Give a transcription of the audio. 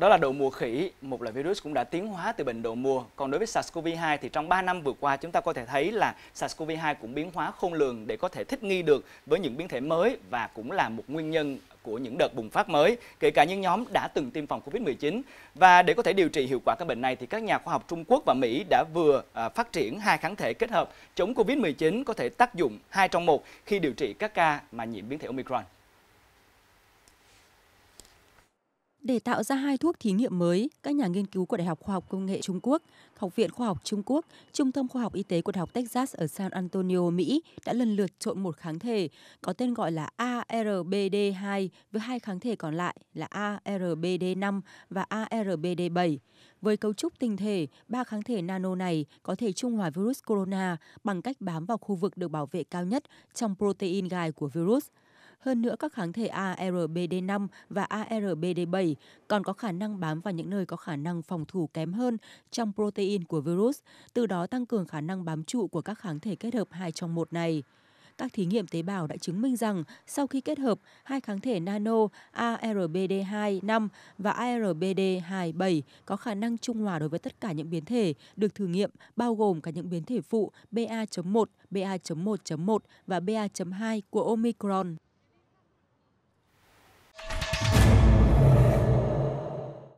Đó là đậu mùa khỉ, một loại virus cũng đã tiến hóa từ bệnh đậu mùa. Còn đối với SARS-CoV-2 thì trong 3 năm vừa qua chúng ta có thể thấy là SARS-CoV-2 cũng biến hóa khôn lường để có thể thích nghi được với những biến thể mới và cũng là một nguyên nhân của những đợt bùng phát mới, kể cả những nhóm đã từng tiêm phòng COVID-19. Và để có thể điều trị hiệu quả căn bệnh này thì các nhà khoa học Trung Quốc và Mỹ đã vừa à, phát triển hai kháng thể kết hợp chống COVID-19 có thể tác dụng hai trong một khi điều trị các ca mà nhiễm biến thể Omicron. Để tạo ra hai thuốc thí nghiệm mới, các nhà nghiên cứu của Đại học Khoa học Công nghệ Trung Quốc, Học viện Khoa học Trung Quốc, Trung tâm Khoa học Y tế của Đại học Texas ở San Antonio, Mỹ đã lần lượt trộn một kháng thể có tên gọi là ARBD2 với hai kháng thể còn lại là ARBD5 và ARBD7. Với cấu trúc tinh thể, ba kháng thể nano này có thể trung hòa virus corona bằng cách bám vào khu vực được bảo vệ cao nhất trong protein gai của virus – hơn nữa, các kháng thể ARBD5 và ARBD7 còn có khả năng bám vào những nơi có khả năng phòng thủ kém hơn trong protein của virus, từ đó tăng cường khả năng bám trụ của các kháng thể kết hợp hai trong một này các thí nghiệm tế bào đã chứng minh rằng sau khi kết hợp, hai kháng thể nano ARBD25 và ARBD27 có khả năng trung hòa đối với tất cả những biến thể được thử nghiệm, bao gồm cả những biến thể phụ BA.1, BA.1.1 và BA.2 của Omicron.